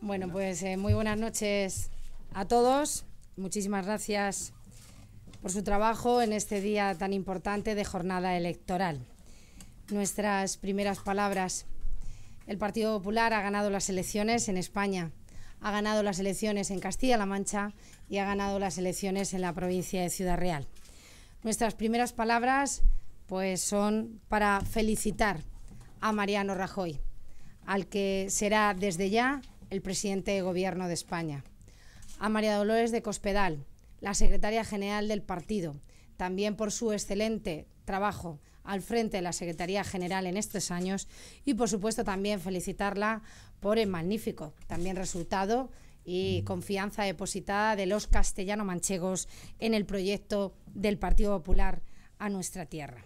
Bueno, pues eh, muy buenas noches a todos. Muchísimas gracias por su trabajo en este día tan importante de jornada electoral. Nuestras primeras palabras el Partido Popular ha ganado las elecciones en España, ha ganado las elecciones en Castilla-La Mancha y ha ganado las elecciones en la provincia de Ciudad Real. Nuestras primeras palabras pues son para felicitar a Mariano Rajoy, al que será desde ya el presidente de Gobierno de España. A María Dolores de Cospedal, la secretaria general del partido, también por su excelente trabajo al frente de la Secretaría General en estos años y, por supuesto, también felicitarla por el magnífico también resultado y mm. confianza depositada de los castellano-manchegos en el proyecto del Partido Popular a nuestra tierra.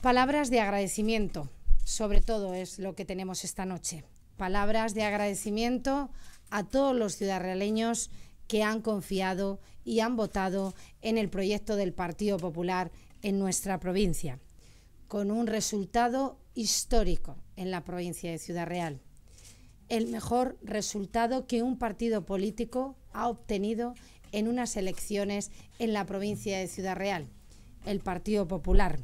Palabras de agradecimiento, sobre todo es lo que tenemos esta noche. Palabras de agradecimiento a todos los ciudadanos que han confiado y han votado en el proyecto del Partido Popular en nuestra provincia, con un resultado histórico en la provincia de Ciudad Real, el mejor resultado que un partido político ha obtenido en unas elecciones en la provincia de Ciudad Real, el Partido Popular.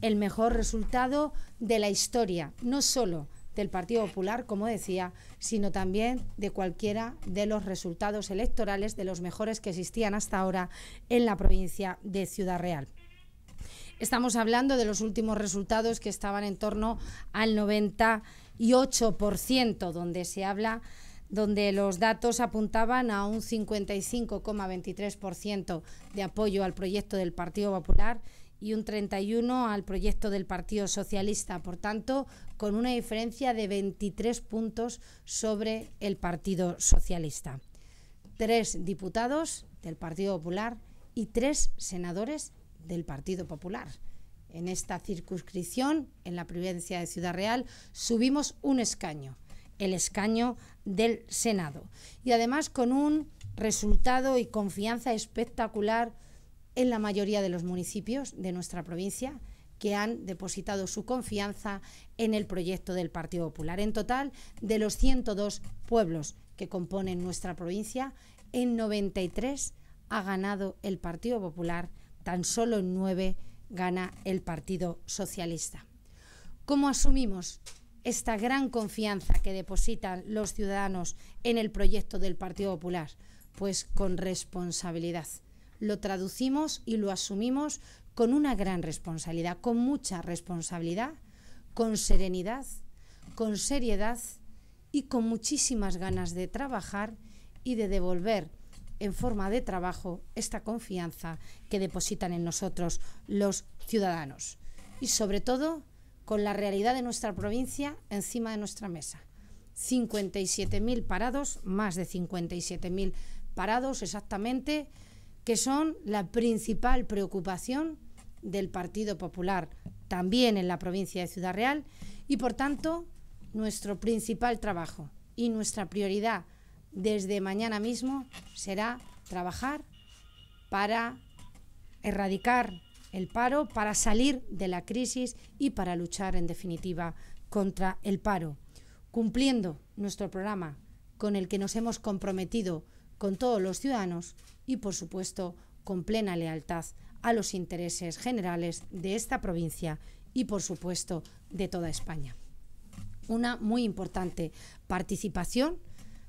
El mejor resultado de la historia, no solo del Partido Popular, como decía, sino también de cualquiera de los resultados electorales, de los mejores que existían hasta ahora en la provincia de Ciudad Real. Estamos hablando de los últimos resultados que estaban en torno al 98%, donde se habla donde los datos apuntaban a un 55,23% de apoyo al proyecto del Partido Popular y un 31 al proyecto del Partido Socialista, por tanto, con una diferencia de 23 puntos sobre el Partido Socialista. Tres diputados del Partido Popular y tres senadores del Partido Popular. En esta circunscripción, en la provincia de Ciudad Real, subimos un escaño, el escaño del Senado. Y además con un resultado y confianza espectacular en la mayoría de los municipios de nuestra provincia que han depositado su confianza en el proyecto del Partido Popular. En total, de los 102 pueblos que componen nuestra provincia, en 93 ha ganado el Partido Popular tan solo en nueve gana el Partido Socialista. ¿Cómo asumimos esta gran confianza que depositan los ciudadanos en el proyecto del Partido Popular? Pues con responsabilidad. Lo traducimos y lo asumimos con una gran responsabilidad, con mucha responsabilidad, con serenidad, con seriedad y con muchísimas ganas de trabajar y de devolver en forma de trabajo esta confianza que depositan en nosotros los ciudadanos. Y sobre todo, con la realidad de nuestra provincia encima de nuestra mesa. 57.000 parados, más de 57.000 parados exactamente, que son la principal preocupación del Partido Popular también en la provincia de Ciudad Real y por tanto nuestro principal trabajo y nuestra prioridad desde mañana mismo será trabajar para erradicar el paro, para salir de la crisis y para luchar en definitiva contra el paro, cumpliendo nuestro programa con el que nos hemos comprometido con todos los ciudadanos y por supuesto con plena lealtad a los intereses generales de esta provincia y por supuesto de toda España. Una muy importante participación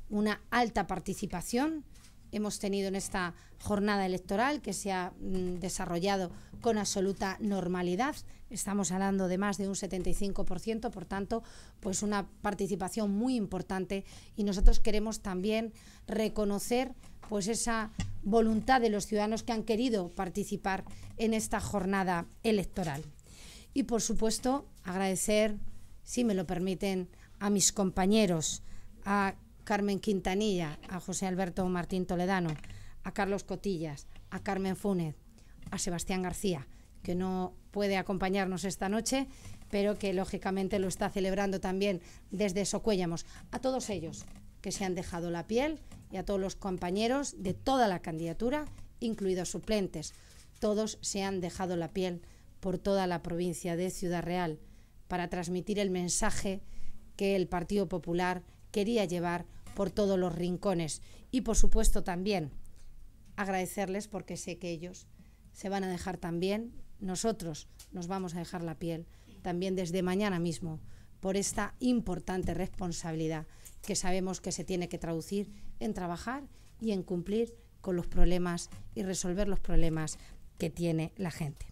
una alta participación hemos tenido en esta jornada electoral que se ha mm, desarrollado con absoluta normalidad. Estamos hablando de más de un 75%, por tanto, pues una participación muy importante y nosotros queremos también reconocer pues esa voluntad de los ciudadanos que han querido participar en esta jornada electoral. Y por supuesto, agradecer, si me lo permiten, a mis compañeros, a Carmen Quintanilla, a José Alberto Martín Toledano, a Carlos Cotillas, a Carmen Fúnez, a Sebastián García, que no puede acompañarnos esta noche, pero que lógicamente lo está celebrando también desde Socuéllamos. A todos ellos que se han dejado la piel y a todos los compañeros de toda la candidatura, incluidos suplentes. Todos se han dejado la piel por toda la provincia de Ciudad Real para transmitir el mensaje que el Partido Popular quería llevar por todos los rincones. Y por supuesto también agradecerles porque sé que ellos se van a dejar también, nosotros nos vamos a dejar la piel también desde mañana mismo por esta importante responsabilidad que sabemos que se tiene que traducir en trabajar y en cumplir con los problemas y resolver los problemas que tiene la gente.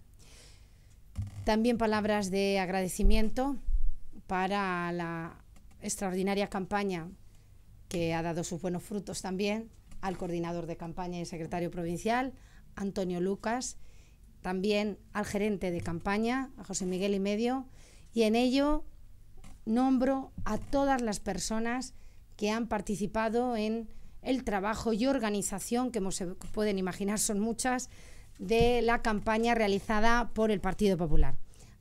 También palabras de agradecimiento para la extraordinaria campaña que ha dado sus buenos frutos también, al coordinador de campaña y secretario provincial, Antonio Lucas, también al gerente de campaña, José Miguel y medio, y en ello nombro a todas las personas que han participado en el trabajo y organización, que como se pueden imaginar son muchas, de la campaña realizada por el Partido Popular.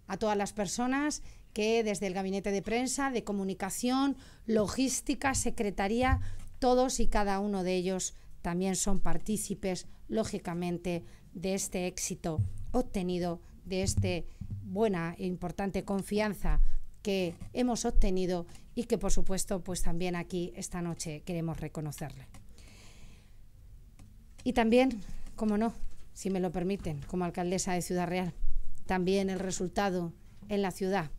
A todas las personas que desde el gabinete de prensa, de comunicación, logística, secretaría, todos y cada uno de ellos también son partícipes, lógicamente, de este éxito obtenido, de esta buena e importante confianza que hemos obtenido y que, por supuesto, pues también aquí esta noche queremos reconocerle. Y también, como no, si me lo permiten, como alcaldesa de Ciudad Real, también el resultado en la ciudad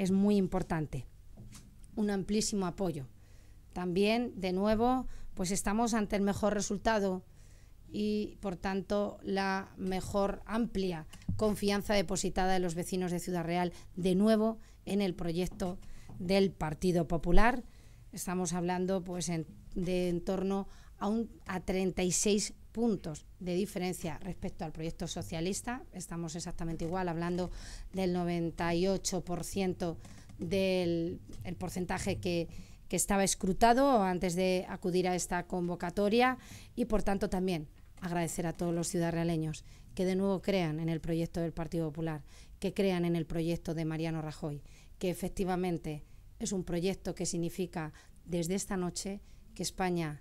es muy importante. Un amplísimo apoyo. También, de nuevo, pues estamos ante el mejor resultado y, por tanto, la mejor amplia confianza depositada de los vecinos de Ciudad Real, de nuevo, en el proyecto del Partido Popular. Estamos hablando pues, de en torno a, un, a 36 puntos de diferencia respecto al proyecto socialista. Estamos exactamente igual, hablando del 98% del porcentaje que, estaba escrutado antes de acudir a esta convocatoria y, por tanto, también agradecer a todos los ciudadanos que de nuevo crean en el proyecto del Partido Popular, que crean en el proyecto de Mariano Rajoy, que efectivamente es un proyecto que significa desde esta noche que España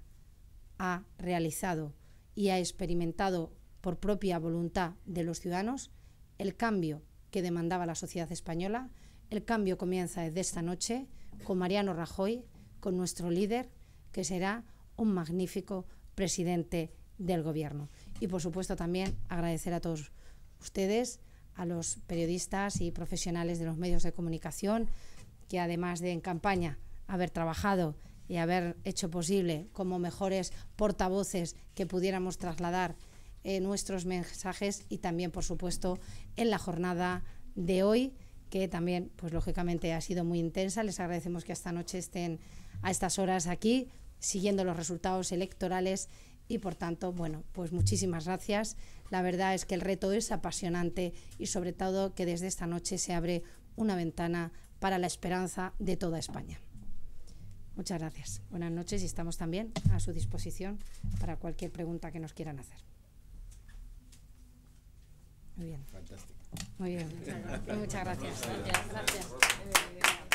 ha realizado y ha experimentado por propia voluntad de los ciudadanos el cambio que demandaba la sociedad española. El cambio comienza desde esta noche con Mariano Rajoy, con nuestro líder, que será un magnífico presidente del Gobierno. Y, por supuesto, también agradecer a todos ustedes, a los periodistas y profesionales de los medios de comunicación, que además de en campaña haber trabajado y haber hecho posible como mejores portavoces que pudiéramos trasladar eh, nuestros mensajes y también, por supuesto, en la jornada de hoy, que también, pues lógicamente, ha sido muy intensa. Les agradecemos que esta noche estén a estas horas aquí, siguiendo los resultados electorales y, por tanto, bueno, pues muchísimas gracias. La verdad es que el reto es apasionante y, sobre todo, que desde esta noche se abre una ventana para la esperanza de toda España. Muchas gracias. Buenas noches y estamos también a su disposición para cualquier pregunta que nos quieran hacer. Muy bien. Fantástico. Muy bien. Muchas gracias. gracias.